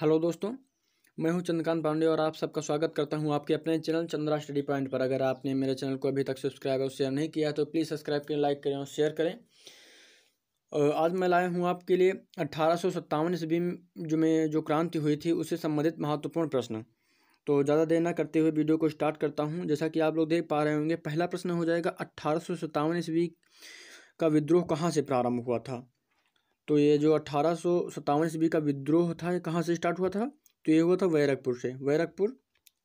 hello दोस्तों मैं हूं चंद्रकांत पांडे और आप सबका स्वागत करता हूं आपके अपने चैनल चंद्रा स्टडी पॉइंट पर अगर आपने मेरे चैनल को अभी तक सब्सक्राइब और शेयर नहीं किया तो प्लीज़ सब्सक्राइब करें लाइक करें और शेयर करें आज मैं लाया हूं आपके लिए अट्ठारह सौ ईस्वी जो में जो क्रांति हुई थी उससे संबंधित महत्वपूर्ण प्रश्न तो ज़्यादा देर ना करते हुए वीडियो को स्टार्ट करता हूँ जैसा कि आप लोग देख पा रहे होंगे पहला प्रश्न हो जाएगा अट्ठारह ईस्वी का विद्रोह कहाँ से प्रारंभ हुआ था तो ये जो अट्ठारह सौ सत्तावन ईस्वी का विद्रोह था ये कहाँ से स्टार्ट हुआ था तो ये हुआ था वैरकपुर से वैरकपुर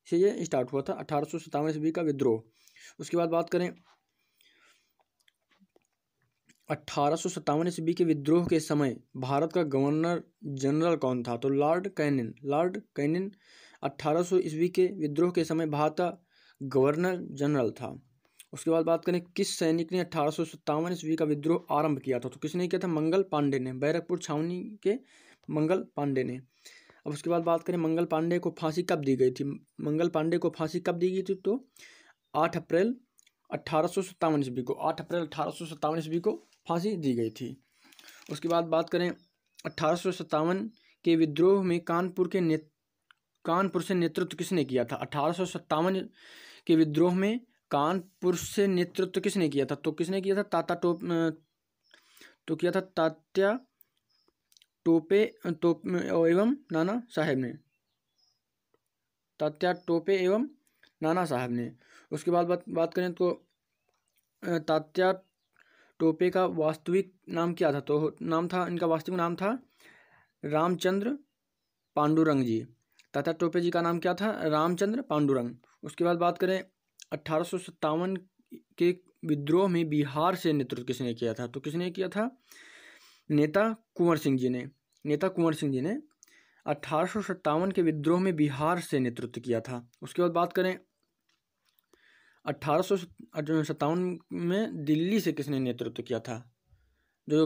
से ये स्टार्ट हुआ था अठारह सौ सत्तावन ईस्वी का विद्रोह उसके बाद बात करें अट्ठारह सौ सत्तावन ईस्वी के विद्रोह के समय भारत का गवर्नर जनरल कौन था तो लॉर्ड कैनिन लॉर्ड कैनिन अट्ठारह सौ ईस्वी के विद्रोह के समय भारत का गवर्नर जनरल था उसके बाद बात करें किस सैनिक ने अठारह सौ सत्तावन ईस्वी का विद्रोह आरंभ किया था तो किसने किया था मंगल पांडे ने बैरकपुर छावनी के मंगल पांडे ने अब उसके बाद बात करें मंगल पांडे को फांसी कब दी गई थी मंगल पांडे को फांसी कब दी गई थी तो आठ अप्रैल अट्ठारह सौ सत्तावन ईस्वी को आठ अप्रैल अट्ठारह सौ सत्तावन ईस्वी को फांसी दी गई थी उसके बाद बात करें अट्ठारह सौ सत्तावन के विद्रोह में कानपुर के ने कानपुर से नेतृत्व किसने किया था अठारह सौ सत्तावन के विद्रोह में कानपुर से नेतृत्व तो किसने किया था तो किसने किया था ताता टोप तो किया था तात्या टोपे तो एवं नाना साहेब ने तात्या टोपे एवं नाना साहब ने उसके बाद बात बात करें तो तात्या टोपे का वास्तविक नाम क्या था तो नाम था इनका वास्तविक नाम था रामचंद्र पांडुरंग जी तात्या टोपे जी का नाम क्या था रामचंद्र पांडुरंग उसके बाद बात करें अट्ठारह के विद्रोह में बिहार से नेतृत्व किसने किया था तो किसने किया था नेता कुंवर सिंह जी ने नेता कुंवर सिंह जी ने अट्ठारह के विद्रोह में बिहार से नेतृत्व किया था उसके बाद बात करें अट्ठारह में दिल्ली से किसने नेतृत्व किया था जो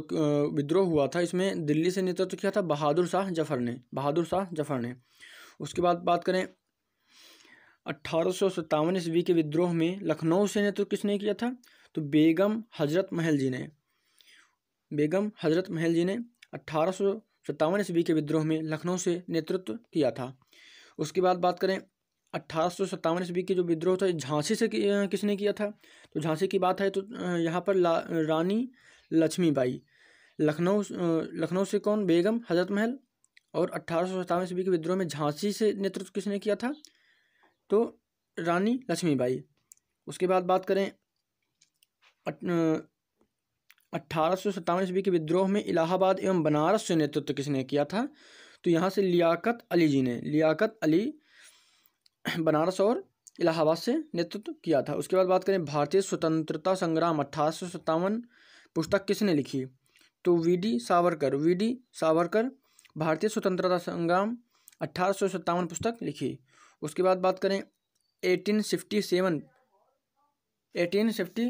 विद्रोह हुआ था इसमें दिल्ली से नेतृत्व किया था बहादुर शाह जफर ने बहादुर शाह जफर ने उसके बाद बात करें अट्ठारह ईस्वी के विद्रोह में लखनऊ से नेतृत्व तो किसने किया था तो बेगम हजरत महल जी ने बेगम हजरत महल जी ने अट्ठारह ईस्वी के विद्रोह में लखनऊ से नेतृत्व किया था उसके बाद बात करें अट्ठारह ईस्वी के जो विद्रोह था झांसी से किसने किया था तो झांसी की बात है तो यहाँ पर ला, रानी लक्ष्मीबाई लखनऊ लखनऊ से कौन बेगम हजरत महल और अट्ठारह ईस्वी के विद्रोह में झांसी से नेतृत्व किसने किया था तो रानी लक्ष्मीबाई उसके बाद बात करें अट्ठारह सौ सत्तावन ईस्वी के विद्रोह में इलाहाबाद एवं बनारस से नेतृत्व किसने किया था तो यहाँ से लियाकत अली जी ने लियाकत अली बनारस और इलाहाबाद से नेतृत्व किया था उसके बाद बात करें भारतीय स्वतंत्रता संग्राम अट्ठारह सौ सत्तावन पुस्तक किसने लिखी तो V D Savarkar V D Savarkar भारतीय स्वतंत्रता संग्राम अट्ठारह सौ सत्तावन पुस्तक लिखी उसके बाद बात करें eighteen fifty seven eighteen fifty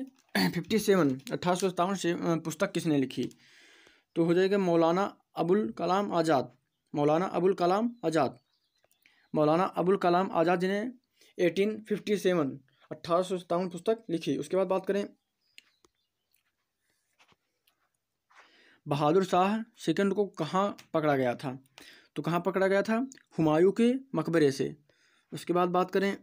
fifty seven अट्ठारह सौ सत्तावन से पुस्तक किसने लिखी तो हो जाएगा मौलाना अबुल कलाम आज़ाद मौलाना अबुल कलाम आज़ाद मौलाना अबुल कलाम आज़ाद जी ने एटीन फिफ्टी सेवन अट्ठारह सौ सतावन पुस्तक लिखी उसके बाद बात करें बहादुर शाह सेकंड को कहाँ पकड़ा गया था तो कहाँ पकड़ा गया था हुमायूं के मकबरे से उसके बाद बात करें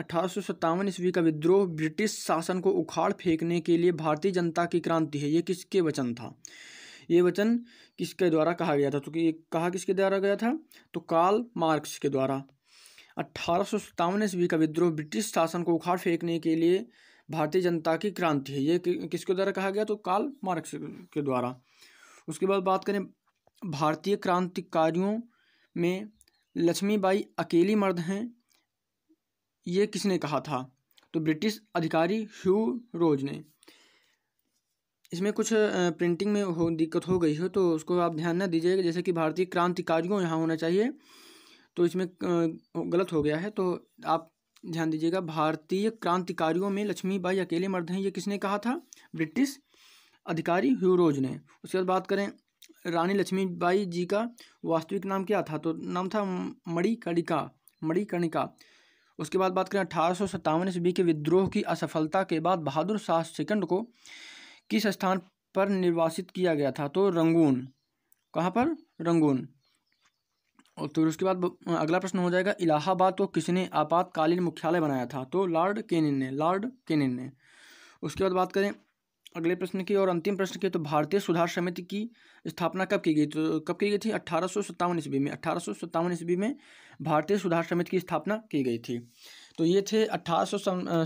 अठारह ईस्वी का विद्रोह ब्रिटिश शासन को उखाड़ फेंकने के लिए भारतीय जनता की क्रांति है ये किसके वचन था ये वचन किसके द्वारा कहा गया था तो कि कहा किसके द्वारा गया था तो कार्ल मार्क्स के द्वारा अट्ठारह ईस्वी का विद्रोह ब्रिटिश शासन को उखाड़ फेंकने के लिए भारतीय जनता की क्रांति है ये किसके द्वारा कहा गया तो कार्ल मार्क्स के द्वारा उसके बाद बात करें भारतीय क्रांतिकारियों में लक्ष्मीबाई अकेली मर्द हैं ये किसने कहा था तो ब्रिटिश अधिकारी ह्यू रोज ने इसमें कुछ प्रिंटिंग में हो दिक्कत हो गई हो तो उसको आप ध्यान ना दीजिएगा जैसे कि भारतीय क्रांतिकारियों यहाँ होना चाहिए तो इसमें गलत हो गया है तो आप ध्यान दीजिएगा भारतीय क्रांतिकारियों में लक्ष्मीबाई अकेले मर्द हैं ये किसने कहा था ब्रिटिश अधिकारी ह्यूरोज ने उसके बाद बात करें रानी लक्ष्मीबाई जी का वास्तविक नाम क्या था तो नाम था मणिकर्णिका मणिकर्णिका उसके बाद बात करें अठारह सौ सत्तावन ईस्वी के विद्रोह की असफलता के बाद बहादुर शाह सेकंड को किस स्थान पर निर्वासित किया गया था तो रंगून कहाँ पर रंगून और तो उसके बाद अगला प्रश्न हो जाएगा इलाहाबाद को किसने आपातकालीन मुख्यालय बनाया था तो लॉर्ड केनिन ने लॉर्ड केनिन ने उसके बाद बात करें अगले प्रश्न की और अंतिम प्रश्न की तो भारतीय सुधार समिति की स्थापना कब की गई तो कब की गई थी अट्ठारह सौ सत्तावन ईस्वी में अट्ठारह सौ सत्तावन ईस्वी में भारतीय सुधार समिति की स्थापना की गई थी तो ये थे अट्ठारह सौ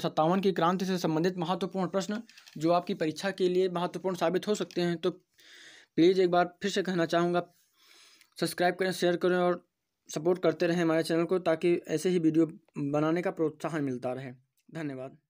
सत्तावन की क्रांति से संबंधित महत्वपूर्ण प्रश्न जो आपकी परीक्षा के लिए महत्वपूर्ण साबित हो सकते हैं तो प्लीज़ एक बार फिर से कहना चाहूँगा सब्सक्राइब करें शेयर करें और सपोर्ट करते रहें हमारे चैनल को ताकि ऐसे ही वीडियो बनाने का प्रोत्साहन मिलता रहे धन्यवाद